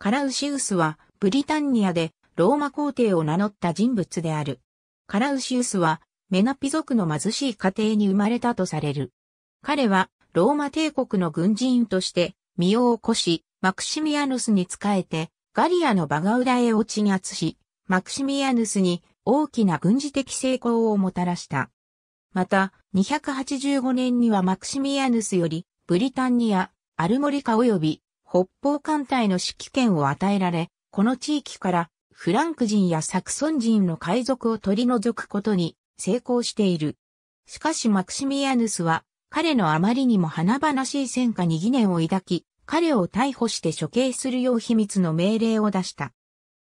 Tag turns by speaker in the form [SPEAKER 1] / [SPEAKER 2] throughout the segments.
[SPEAKER 1] カラウシウスは、ブリタンニアで、ローマ皇帝を名乗った人物である。カラウシウスは、メナピ族の貧しい家庭に生まれたとされる。彼は、ローマ帝国の軍人として、身を起こし、マクシミアヌスに仕えて、ガリアのバガウダへ落ち圧し、マクシミアヌスに大きな軍事的成功をもたらした。また、285年にはマクシミアヌスより、ブリタンニア、アルモリカ及び北方艦隊の指揮権を与えられ、この地域からフランク人やサクソン人の海賊を取り除くことに成功している。しかしマクシミアヌスは彼のあまりにも華々しい戦果に疑念を抱き、彼を逮捕して処刑するよう秘密の命令を出した。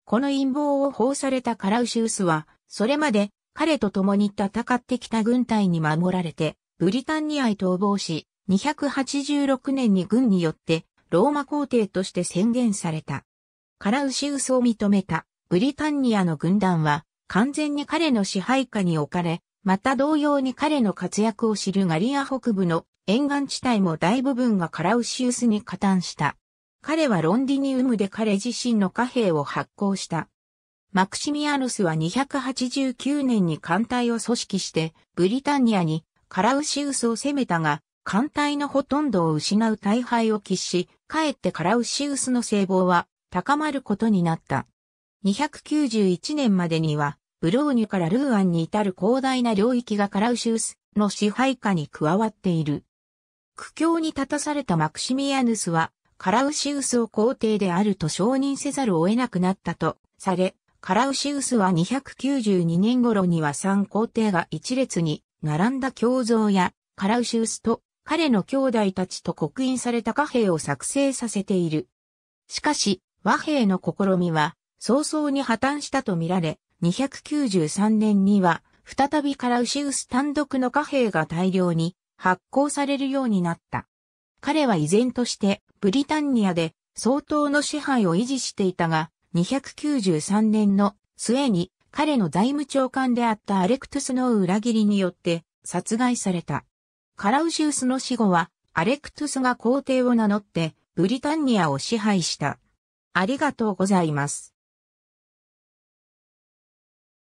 [SPEAKER 1] この陰謀を報されたカラウシウスは、それまで彼と共に戦ってきた軍隊に守られて、ブリタンニアへ逃亡し、286年に軍によってローマ皇帝として宣言された。カラウシウスを認めたブリタンニアの軍団は完全に彼の支配下に置かれ、また同様に彼の活躍を知るガリア北部の沿岸地帯も大部分がカラウシウスに加担した。彼はロンディニウムで彼自身の貨幣を発行した。マクシミアヌスは289年に艦隊を組織して、ブリタンニアにカラウシウスを攻めたが、艦隊のほとんどを失う大敗を喫し、かえってカラウシウスの聖望は高まることになった。291年までには、ブローニュからルーアンに至る広大な領域がカラウシウスの支配下に加わっている。苦境に立たされたマクシミアヌスは、カラウシウスを皇帝であると承認せざるを得なくなったとされ、カラウシウスは292年頃には3皇帝が一列に並んだ胸像やカラウシウスと彼の兄弟たちと刻印された貨幣を作成させている。しかし、和平の試みは早々に破綻したとみられ、293年には再びカラウシウス単独の貨幣が大量に発行されるようになった。彼は依然としてブリタンニアで相当の支配を維持していたが、293年の末に彼の財務長官であったアレクトゥスの裏切りによって殺害された。カラウシウスの死後は、アレクトゥスが皇帝を名乗って、ブリタンニアを支配した。ありがとうございます。